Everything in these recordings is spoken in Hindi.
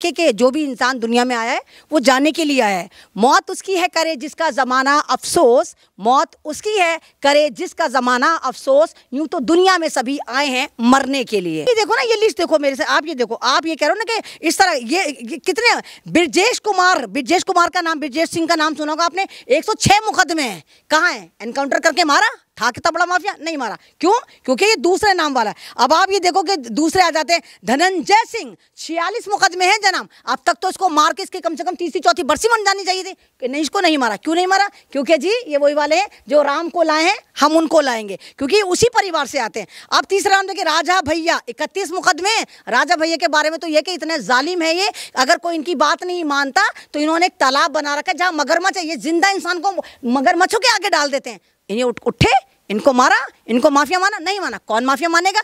के के जो भी इंसान दुनिया में आया है वो जाने के लिए आया है मौत उसकी है करे जिसका ज़माना अफसोस मौत उसकी है करे जिसका ज़माना अफसोस यूं तो दुनिया में सभी आए हैं मरने के लिए ये देखो ना ये लिस्ट देखो मेरे से आप ये देखो आप ये कह रहे हो ना कि इस तरह ये, कितने ब्रजेश कुमार ब्रजेश कुमार का नाम ब्रजेश सिंह का नाम सुना होगा आपने 106 मुकदमे हैं कहाँ हैं एनकाउंटर करके मारा था कितना तो बड़ा माफिया नहीं मारा क्यों क्योंकि ये दूसरे नाम वाला है अब आप ये देखो कि दूसरे आ जाते हैं धनंजय सिंह छियालीस मुकदमे हैं जनाम अब तक तो इसको मार के इसके कम से कम तीसरी चौथी बरसी बन जानी चाहिए थी कि नहीं इसको नहीं मारा क्यों नहीं मारा क्योंकि जी ये वही वाले हैं जो राम को लाए हैं हम उनको लाएंगे क्योंकि उसी परिवार से आते हैं अब तीसरा नाम देखिए राजा भैया इकतीस मुकदमे राजा भैया के बारे में तो ये कि इतने जालिम है ये अगर कोई इनकी बात नहीं मानता तो इन्होंने एक तालाब बना रखा है जहाँ मगरमच्छ है ये जिंदा इंसान को मगरमच्छों के आगे डाल देते हैं इन्हें उठे इनको मारा इनको माफिया माना नहीं माना कौन माफिया मानेगा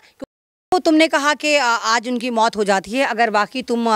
तो तुमने कहा कि आज उनकी मौत हो जाती है अगर बाकी तुम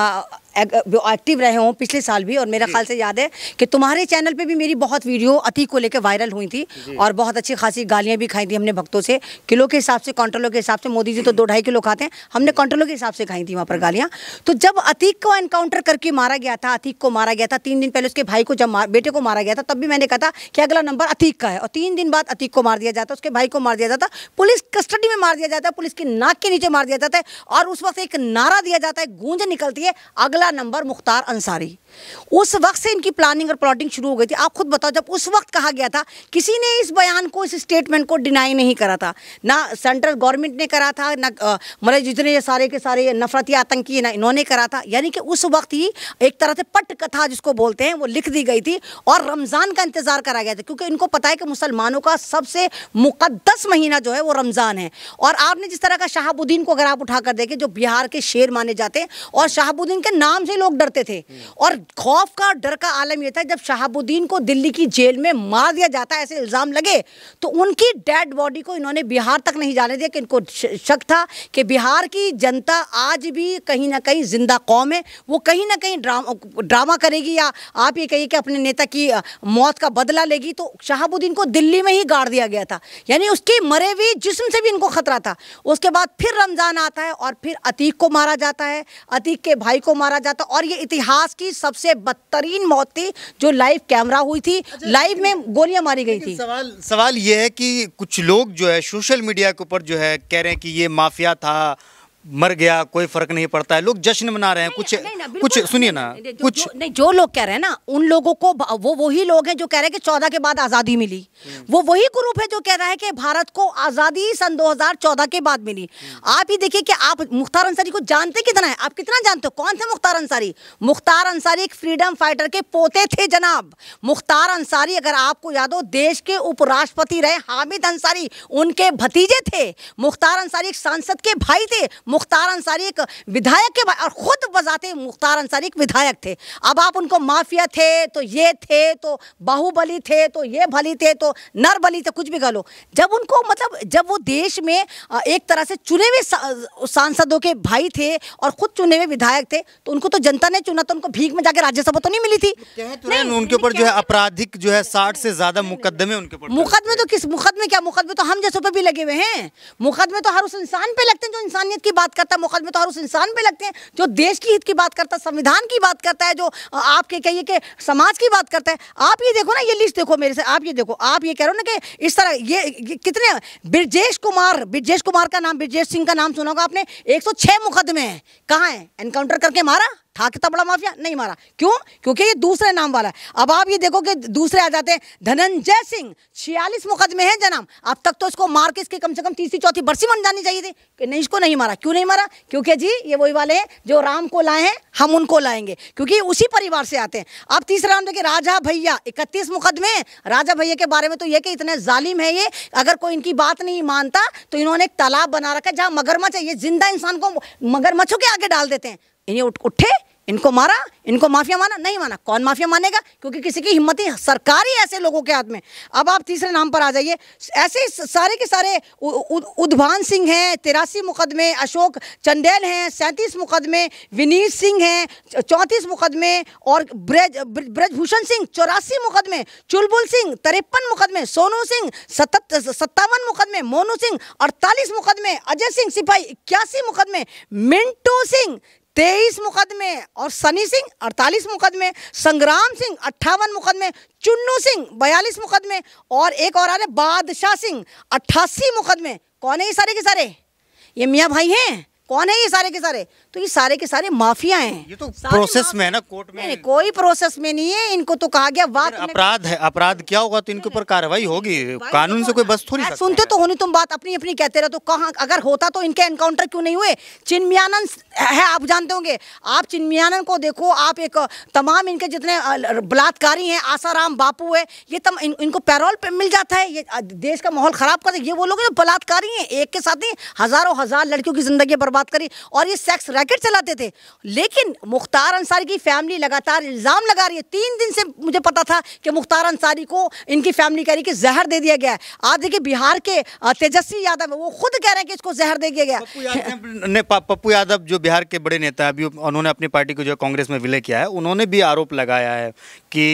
एक्टिव रहे हों पिछले साल भी और मेरा ख्याल से याद है कि तुम्हारे चैनल पे भी मेरी बहुत वीडियो अतीक को लेकर वायरल हुई थी और बहुत अच्छी खासी गालियाँ भी खाई थी हमने भक्तों से किलो के हिसाब से कॉन्ट्रोलों के हिसाब से मोदी जी तो दो ढाई किलो खाते हैं हमने कॉन्ट्रोलों के हिसाब से खाई थी वहाँ पर गालियाँ तो जब अतीक को एनकाउंटर करके मारा गया था अतीक को मारा गया था तीन दिन पहले उसके भाई को जब बेटे को मारा गया था तब भी मैंने कहा था कि अगला नंबर अतीक का है और तीन दिन बाद अतीक को मार दिया जाता उसके भाई को मार दिया जाता पुलिस कस्टडी में मार दिया जाता है पुलिस के नाक के नीचे मार दिया जाता है और उस वक्त एक नारा दिया जाता है गूंज निकलती है अगला पहला नंबर मुख्तार अंसारी उस वक्त से इनकी प्लानिंग और प्लॉटिंग शुरू हो गई थी आप खुद बताओ जब उस वक्त कहा गया था किसी ने इस बयान को इस स्टेटमेंट को डिनाई नहीं करा था ना सेंट्रल गवर्नमेंट ने करा था ना मतलब जितने ये सारे के सारे नफरती आतंकी ना इन्होंने करा था यानी कि उस वक्त ही एक तरह से पट कथा जिसको बोलते हैं वो लिख दी गई थी और रमज़ान का इंतज़ार करा गया था क्योंकि इनको पता है कि मुसलमानों का सबसे मुकदस महीना जो है वो रमज़ान है और आपने जिस तरह का शहाबुद्दीन को अगर आप उठा कर देखें जो बिहार के शेर माने जाते हैं और शहाबुद्दीन के नाम नाम से लोग डरते थे और खौफ का डर का आलम यह था जब शहाबुद्दीन को दिल्ली की जेल में मार दिया जाता ऐसे इल्ज़ाम लगे तो उनकी डेड बॉडी को इन्होंने बिहार तक नहीं जाने दिया कि इनको शक था कि बिहार की जनता आज भी कहीं ना कहीं जिंदा कौम है वो कहीं ना कहीं ड्रामा ड्रामा करेगी या आप ये कहिए कि अपने नेता की मौत का बदला लेगी तो शहाबुद्दीन को दिल्ली में ही गाड़ दिया गया था यानी उसके मरे हुए जिसम से भी इनको खतरा था उसके बाद फिर रमज़ान आता है और फिर अतीक को मारा जाता है अतीक के भाई को मारा मारा जाता और ये इतिहास की सबसे बदतरीन मौत थी जो लाइव कैमरा हुई थी अच्छा, लाइव में गोलियां मारी गई थी सवाल सवाल ये है कि कुछ लोग जो है सोशल मीडिया के ऊपर जो है कह रहे हैं कि ये माफिया था मर गया कोई फर्क नहीं पड़ता है लोग जश्न मना रहे हैं कुछ नहीं, नहीं, कुछ सुनिए ना कुछ जो, नहीं जो लोग कह रहे हैं ना उन लोगों को वो वही लोग हैं जो कह रहे हैं कि चौदह के बाद आज़ादी मिली हम्म। वो वही ग्रुप है जो कह रहा है कि भारत को आज़ादी सन 2014 के बाद मिली हम्म। आप ही देखिए कि आप मुख्तार अंसारी को जानते कितना है आप कितना जानते हो कौन थे मुख्तार अंसारी मुख्तार अंसारी एक फ्रीडम फाइटर के पोते थे जनाब मुख्तार अंसारी अगर आपको याद हो देश के उपराष्ट्रपति रहे हामिद अंसारी उनके भतीजे थे मुख्तार अंसारी एक सांसद के भाई थे मुख्तार अंसारी एक विधायक के और ख़ुद बजाते मुख्तार अंसारी एक विधायक थे अब आप उनको माफिया थे तो ये थे तो बाहुबली थे तो ये भली थे तो नर बली थे कुछ भी कह लो जब उनको मतलब जब वो देश में एक तरह से चुने हुए सांसदों के भाई थे और खुद चुने हुए विधायक थे तो उनको तो जनता ने चुना तो उनको भीख में जाकर राज्यसभा तो नहीं मिली थी तो उनके ऊपर जो है आपराधिक जो है साठ से ज्यादा मुकदमे उनके ऊपर मुकदमे तो किस मुकदमे क्या मुकदमे तो हम जैसों पर भी लगे हुए हैं मुकदमे तो हर उस इंसान पे लगते हैं जो इंसानियत की बात बात करता है मुकदमे तो हर उस इंसान पे लगते हैं जो देश की हित की बात करता है संविधान की बात करता है जो आपके कहिए कि समाज की बात करता है आप ये देखो ना ये लिस्ट देखो मेरे से आप ये देखो आप ये कह रहे हो ना कि इस तरह ये, कितने ब्रजेश कुमार ब्रजेश कुमार का नाम ब्रजेश सिंह का नाम सुना होगा आपने एक मुकदमे हैं कहाँ हैं एनकाउंटर करके मारा था कितना बड़ा माफिया नहीं मारा क्यों क्योंकि ये दूसरे नाम वाला है अब आप ये देखो कि दूसरे आ जाते हैं धनंजय सिंह छियालीस मुकदमे हैं जनाब अब तक तो इसको मार के इसके कम से कम तीसरी चौथी बरसी बन जानी चाहिए थी कि नहीं इसको नहीं मारा क्यों नहीं मारा क्योंकि जी ये वही वाले हैं जो राम को लाए हैं हम उनको लाएंगे क्योंकि उसी परिवार से आते हैं अब तीसरा नाम देखिए राजा भैया इकतीस मुकदमे राजा भैया के बारे में तो ये कि इतने जालिम है ये अगर कोई इनकी बात नहीं मानता तो इन्होंने एक तालाब बना रखा है जहाँ मगरमच्छ है ये जिंदा इंसान को मगरमच्छों के आगे डाल देते हैं इन्हें उठ उठे इनको मारा इनको माफिया माना नहीं माना कौन माफिया मानेगा क्योंकि किसी की हिम्मत ही सरकार ही ऐसे लोगों के हाथ में अब आप तीसरे नाम पर आ जाइए ऐसे सारे के सारे उद्भान सिंह हैं तिरासी मुकदमे अशोक चंडेल हैं सैंतीस मुकदमे विनीत सिंह हैं चौंतीस मुकदमे और ब्रज ब्रजभूषण सिंह चौरासी मुकदमे चुलबुल सिंह तिरपन मुकदमे सोनू सिंह सत्तावन मुकदमे मोनू सिंह अड़तालीस मुकदमे अजय सिंह सिपाही इक्यासी मुकदमे मिंटू सिंह तेईस मुकदमे और सनी सिंह अड़तालीस मुकदमे संग्राम सिंह अट्ठावन मुकदमे चुन्नू सिंह बयालीस मुकदमे और एक और आ रहे बादशाह सिंह अट्ठासी मुकदमे कौन है ये सारे के सारे ये मियाँ भाई हैं कौन है ये सारे के सारे तो ये सारे के सारे माफिया हैं ये तो प्रोसेस में है ना कोर्ट में नहीं, कोई प्रोसेस में नहीं है इनको तो कहा गया बात अपराध है अपराध क्या होगा तो इनके ऊपर कार्रवाई होगी कानून से तो कोई बस थोड़ी सुनते तो होनी तुम बात अपनी अपनी कहते रहे तो कहा अगर होता तो इनके एनकाउंटर क्यों नहीं हुए चिन्मयानंद है आप जानते होंगे आप चिन्मयानंद को देखो आप एक तमाम इनके जितने बलात्कारी हैं आसाराम बापू है ये तम इनको पैरोल पे मिल जाता है ये देश का माहौल खराब कर ये वो लोग बलात्कारी हैं एक के साथ ही हजारों हजार लड़कियों की जिंदगी बर्बाद बात करी और ये सेक्स रैकेट चलाते थे लेकिन मुख्तार अंसारी की फैमिली लगातार इल्ज़ाम लगा रही है तीन दिन से मुझे पता था कि मुख्तार अंसारी को इनकी फैमिली कह रही कि जहर दे दिया गया है आप देखिए बिहार के तेजस्वी यादव वो खुद कह रहे हैं कि इसको जहर दे दिया गया पप्पू यादव जो बिहार के बड़े नेता हैं अभी उन्होंने अपनी पार्टी को जो कांग्रेस में विलय किया है उन्होंने भी आरोप लगाया है कि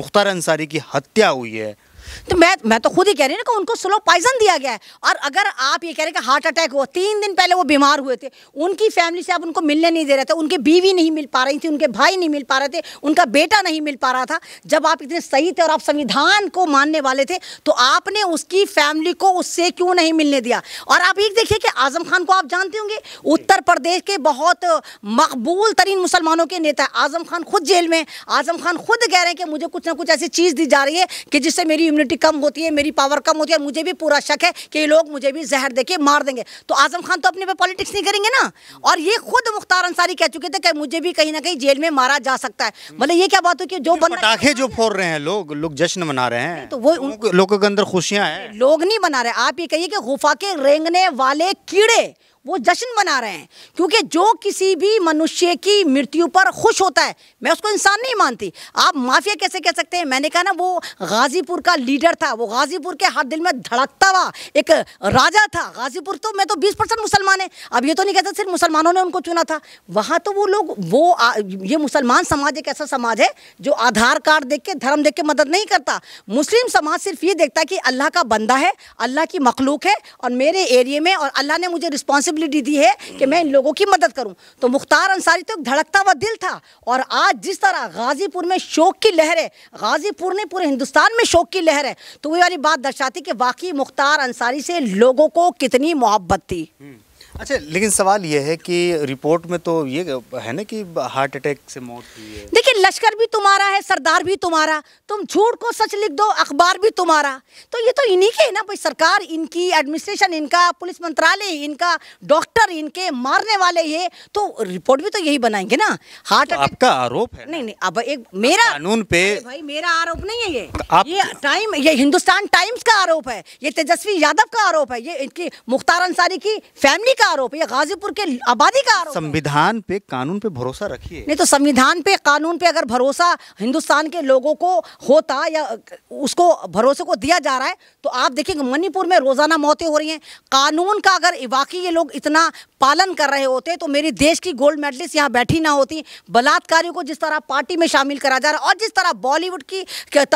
मुख्तार अंसारी की हत्या हुई है तो मैं मैं तो खुद ही कह रही हूँ ना कि उनको स्लो पॉइजन दिया गया है और अगर आप ये कह रहे हैं कि हार्ट अटैक हुआ तीन दिन पहले वो बीमार हुए थे उनकी फैमिली से आप उनको मिलने नहीं दे रहे थे उनकी बीवी नहीं मिल पा रही थी उनके भाई नहीं मिल पा रहे थे उनका बेटा नहीं मिल पा रहा था जब आप इतने सही थे और आप संविधान को मानने वाले थे तो आपने उसकी फैमिली को उससे क्यों नहीं मिलने दिया और आप एक देखिए कि आजम खान को आप जानते होंगे उत्तर प्रदेश के बहुत मकबूल तरीन मुसलमानों के नेता आजम खान खुद जेल में आजम खान खुद कह रहे हैं कि मुझे कुछ ना कुछ ऐसी चीज़ दी जा रही है कि जिससे मेरी इम्यूनिटी कम होती है मेरी पावर कम होती है मुझे भी पूरा शक है कि ये लोग मुझे भी जहर देके मार देंगे तो आजम खान तो अपने पे पॉलिटिक्स नहीं करेंगे ना और ये खुद मुख्तार अंसारी कह चुके थे कि मुझे भी कहीं ना कहीं जेल में मारा जा सकता है मतलब ये क्या बात हो कि जो पटाखे जो फोड़ रहे हैं लोग लोग जश्न मना रहे हैं तो वो लोगों के अंदर खुशियाँ हैं लोग नहीं मना रहे आप ये कहिए कि गुफा के रेंगने वाले कीड़े वो जश्न मना रहे हैं क्योंकि जो किसी भी मनुष्य की मृत्यु पर खुश होता है मैं उसको इंसान नहीं मानती आप माफिया कैसे कह सकते हैं मैंने कहा ना वो गाजीपुर का लीडर था वो गाजीपुर के हर दिल में धड़कता हुआ एक राजा था गाजीपुर तो मैं तो बीस परसेंट मुसलमान है अब ये तो नहीं कहता सिर्फ मुसलमानों ने उनको चुना था वहाँ तो वो लोग वो आ, ये मुसलमान समाज एक ऐसा समाज है जो आधार कार्ड देख के धर्म देख के मदद नहीं करता मुस्लिम समाज सिर्फ ये देखता है कि अल्लाह का बंदा है अल्लाह की मखलूक है और मेरे एरिए में और अल्लाह ने मुझे रिस्पॉन्सिबल पॉसिबिलिटी दी है कि मैं इन लोगों की मदद करूं तो मुख्तार अंसारी तो एक धड़कता हुआ दिल था और आज जिस तरह गाजीपुर में शोक की लहर है गाजीपुर ने पूरे हिंदुस्तान में शोक की लहर है तो वही वाली बात दर्शाती कि वाकई मुख्तार अंसारी से लोगों को कितनी मोहब्बत थी हम्म। अच्छा लेकिन सवाल ये है कि रिपोर्ट में तो ये है ना कि हार्ट अटैक से मौत हुई है देखिए लश्कर भी तुम्हारा है सरदार भी तुम्हारा तुम झूठ को सच लिख दो अखबार भी तुम्हारा तो ये तो इन्हीं के है ना भाई सरकार इनकी एडमिनिस्ट्रेशन इनका पुलिस मंत्रालय इनका डॉक्टर इनके मारने वाले ये तो रिपोर्ट भी तो यही बनाएंगे ना हार्ट तो आपका आरोप है नहीं नहीं अब एक मेरा कानून पे भाई मेरा आरोप नहीं है ये तो ये टाइम ये हिंदुस्तान टाइम्स का आरोप है ये तेजस्वी यादव का आरोप है ये इनकी मुख्तार अंसारी की फैमिली का का आरोप ये गाजीपुर के आबादी का आरोप संविधान पे कानून पे भरोसा रखिए नहीं तो संविधान पे कानून पे अगर भरोसा हिंदुस्तान के लोगों को होता या उसको भरोसे को दिया जा रहा है तो आप देखिए मणिपुर में रोजाना मौतें हो रही हैं कानून का अगर वाकई ये लोग इतना पालन कर रहे होते तो मेरी देश की गोल्ड मेडलिस्ट यहाँ बैठी ना होती बलात्कारियों को जिस तरह पार्टी में शामिल करा जा रहा है और जिस तरह बॉलीवुड की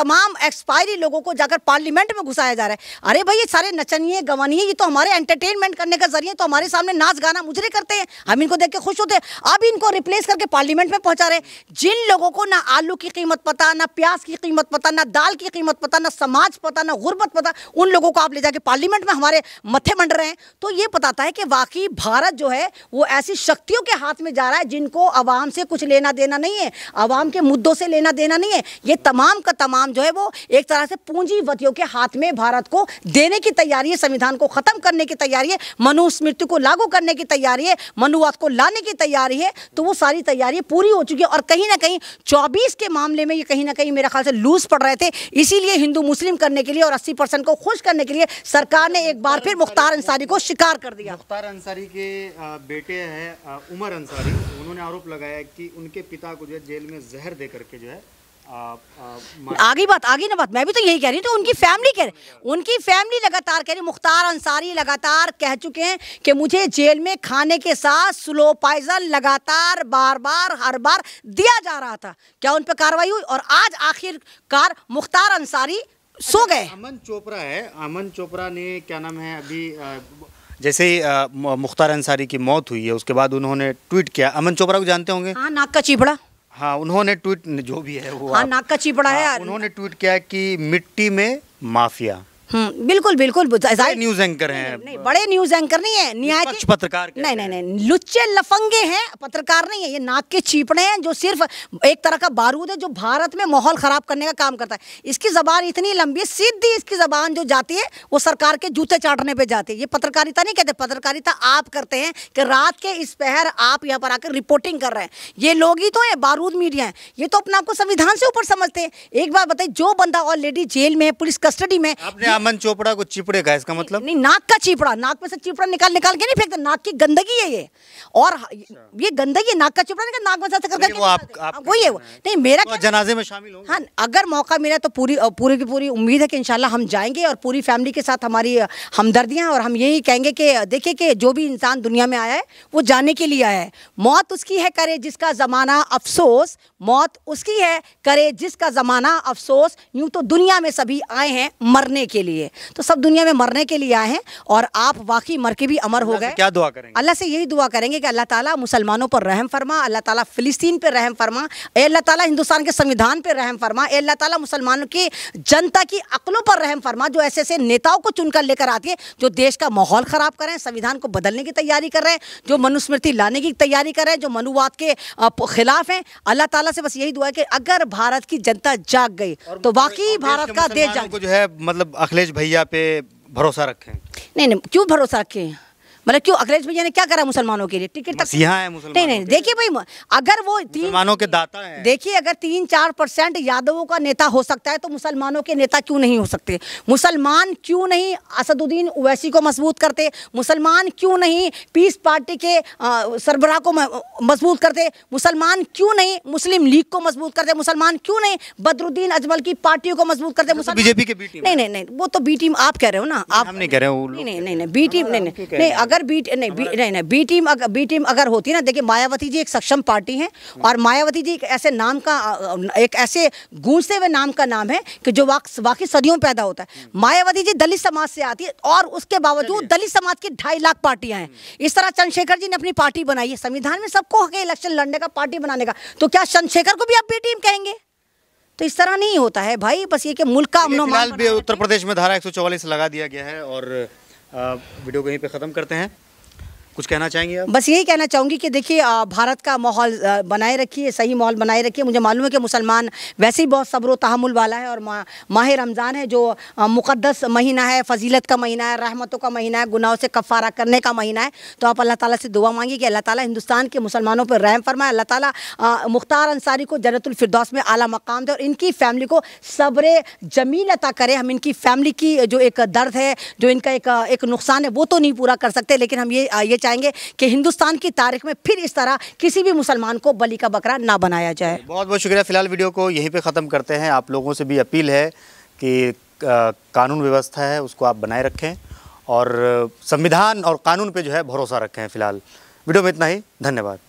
तमाम एक्सपायरी लोगों को जाकर पार्लियामेंट में घुसाया जा रहा है अरे भाई ये सारे नचनिए गवनिए ये तो हमारे एंटरटेनमेंट करने का जरिए तो हमारे साथ सामने नाच गाना मुझरे करते हैं हम इनको देख के खुश होते हैं अब इनको रिप्लेस करके पार्लियामेंट में पहुंचा रहे जिन लोगों को ना आलू की कीमत पता ना प्याज की कीमत पता ना दाल की कीमत पता ना समाज पता ना गुर्बत पता उन लोगों को आप ले जाके पार्लियामेंट में हमारे मत्थे मंड रहे हैं तो ये बताता है कि वाकई भारत जो है वो ऐसी शक्तियों के हाथ में जा रहा है जिनको आवाम से कुछ लेना देना नहीं है आवाम के मुद्दों से लेना देना नहीं है ये तमाम का तमाम जो है वो एक तरह से पूंजीवतियों के हाथ में भारत को देने की तैयारी है संविधान को ख़त्म करने की तैयारी है मनुस्मृति को लागू करने की तैयारी है मनुवाद को लाने की तैयारी है तो वो सारी तैयारी पूरी हो चुकी है और कहीं ना कहीं चौबीस के मामले में ये कहीं ना कहीं मेरे ख्याल से लूज पड़ रहे थे इसीलिए हिंदू मुस्लिम करने के लिए और अस्सी को खुश करने के लिए सरकार ने एक बार फिर मुख्तार अंसारी को शिकार कर दिया मुख्तार अंसारी के बेटे हैं उमर अंसारी उन्होंने आरोप लगाया कि उनके पिता को जो है जेल में जहर दे करके जो है आगे बात आगे ना बात मैं भी तो यही कह रही हूँ तो उनकी फैमिली कह रही उनकी फैमिली लगातार कह रही मुख्तार अंसारी लगातार कह चुके हैं कि मुझे जेल में खाने के साथ स्लो पाइजन लगातार बार बार हर बार दिया जा रहा था क्या उन पर कार्रवाई हुई और आज आखिरकार मुख्तार अंसारी अच्छा, सो गए अमन चोपड़ा है अमन चोपड़ा ने क्या नाम है अभी जैसे ही मुख्तार अंसारी की मौत हुई है उसके बाद उन्होंने ट्वीट किया अमन चोपड़ा को जानते होंगे हाँ नाक का चीपड़ा हाँ उन्होंने ट्वीट जो भी है वो हाँ, नाक का हाँ, है उन्होंने ट्वीट किया कि मिट्टी में माफिया हम्म, बिल्कुल बिल्कुल न्यूज एंकर हैं नहीं, बड़े न्यूज एंकर नहीं है न्याय पत्रकार नहीं नहीं नहीं लुच्चे लफंगे हैं पत्रकार नहीं है ये नाक के चीपड़े हैं जो सिर्फ एक तरह का बारूद है जो भारत में माहौल खराब करने का काम करता है इसकी जबान इतनी लंबी है सीधी इसकी जबान जो जाती है वो सरकार के जूते चाटने पर जाती है ये पत्रकारिता नहीं कहते पत्रकारिता आप करते हैं कि रात के इस पहर आप यहाँ पर आकर रिपोर्टिंग कर रहे हैं ये लोग ही तो है बारूद मीडिया है ये तो अपने आपको संविधान से ऊपर समझते हैं एक बार बताइए जो बंदा ऑलरेडी जेल में है पुलिस कस्टडी में रामन चोपड़ा को चिपड़े का इसका मतलब नहीं नाक का चिपड़ा नाक में से चिपड़ा निकाल निकाल के नहीं फेंकते नाक की गंदगी है ये और अच्छा। ये गंदगी है नाक का चिपड़ा निकाल नाक में से करके वो आप, आप वही है वो नहीं मेरा तो जनाजे में शामिल हो हाँ अगर मौका मिला तो पूरी पूरी की पूरी उम्मीद है कि इंशाल्लाह हम जाएंगे और पूरी फैमिली के साथ हमारी हमदर्दियाँ और हम यही कहेंगे कि देखिए कि जो भी इंसान दुनिया में आया है वो जाने के लिए आया है मौत उसकी है करे जिसका ज़माना अफसोस मौत उसकी है करे जिसका ज़माना अफसोस यूं तो दुनिया में सभी आए हैं मरने के लिए लिए तो सब दुनिया में मरने के लिए आए हैं और आप वाकई मर के भी अमर हो गए क्या दुआ करेंगे अल्लाह से यही दुआ करेंगे कि अल्लाह ताला मुसलमानों पर रहम फरमा अल्लाह ताला फ़िलिस्तीन पर रहम फरमा ए अल्लाह ताला हिंदुस्तान के संविधान पर रहम फरमा ए अल्लाह ताला मुसलमानों की जनता की अकलों पर रहम फरमा जो ऐसे ऐसे नेताओं को चुनकर लेकर आती है जो देश का माहौल ख़राब कर रहे हैं संविधान को बदलने की तैयारी कर रहे हैं जो मनुस्मृति लाने की तैयारी कर रहे हैं जो मनुवाद के खिलाफ हैं अल्लाह ताला से बस यही दुआ है कि अगर भारत की जनता जाग गई तो वाकई भारत का देश जाग जो है मतलब अखिलेश भैया पे भरोसा रखें नहीं नहीं क्यों भरोसा रखें मतलब क्यों अखिलेश भैया ने क्या करा मुसलमानों के लिए टिकट तक है नहीं नहीं देखिए भाई अगर वो मुसलमानों के दाता है देखिए अगर तीन चार परसेंट यादवों का नेता हो सकता है तो मुसलमानों के नेता क्यों नहीं हो सकते मुसलमान क्यों नहीं असदुद्दीन ओवैसी को मजबूत करते मुसलमान क्यों नहीं पीस पार्टी के सरबराह को मजबूत करते मुसलमान क्यों नहीं मुस्लिम लीग को मजबूत करते मुसलमान क्यों नहीं बदरुद्दीन अजमल की पार्टियों को मजबूत करते मतलब बीजेपी के नहीं नहीं नहीं वो तो बी टीम आप कह रहे हो ना आप नहीं कह रहे हो नहीं नहीं नहीं बी टीम नहीं नहीं अगर अगर बी नहीं बी नहीं नहीं बी टीम अगर बी टीम अगर होती ना देखिए मायावती जी एक सक्षम पार्टी हैं और मायावती जी एक ऐसे नाम का एक ऐसे गूंजते हुए नाम का नाम है कि जो वाकई सदियों पैदा होता है हम्म। मायावती जी दलित समाज से आती है और उसके बावजूद दलित समाज की ढाई लाख पार्टियाँ हैं हम्म। इस तरह चंद्रशेखर जी ने अपनी पार्टी बनाई है संविधान में सबको हक इलेक्शन लड़ने का पार्टी बनाने का तो क्या चंद्रशेखर को भी आप बी टीम कहेंगे तो इस तरह नहीं होता है भाई बस ये कि मुल्क का उत्तर प्रदेश में धारा एक लगा दिया गया है और वीडियो को यहीं पे ख़त्म करते हैं कुछ कहना चाहेंगे आप बस यही कहना चाहूँगी कि देखिए भारत का माहौल बनाए रखिए सही माहौल बनाए रखिए मुझे मालूम है कि मुसलमान वैसे ही बहुत सब्र तहमुल वाला है और मा, माह रमज़ान है जो मुक़दस महीना है फजीलत का महीना है रहमतों का महीना है गुनाहों से कफ़ारा करने का महीना है तो आप अल्लाह ताली से दुआ मांगिए कि अल्लाह ताली हिंदुस्तान के मुसलमानों पर रहम फरमाए अल्लाह ताली मुख्तार अंसारी को जनतुलफरदौस में आला मकाम दे और इनकी फ़ैमिली को सब्र जमील अता करे हम इनकी फ़ैमिली की जो एक दर्द है जो इनका एक नुकसान है वो तो नहीं पूरा कर सकते लेकिन हम ये ये चाहेंगे कि हिंदुस्तान की तारीख में फिर इस तरह किसी भी मुसलमान को बलि का बकरा ना बनाया जाए बहुत बहुत शुक्रिया फिलहाल वीडियो को यहीं पर ख़त्म करते हैं आप लोगों से भी अपील है कि कानून व्यवस्था है उसको आप बनाए रखें और संविधान और कानून पे जो है भरोसा रखें फ़िलहाल वीडियो में इतना ही धन्यवाद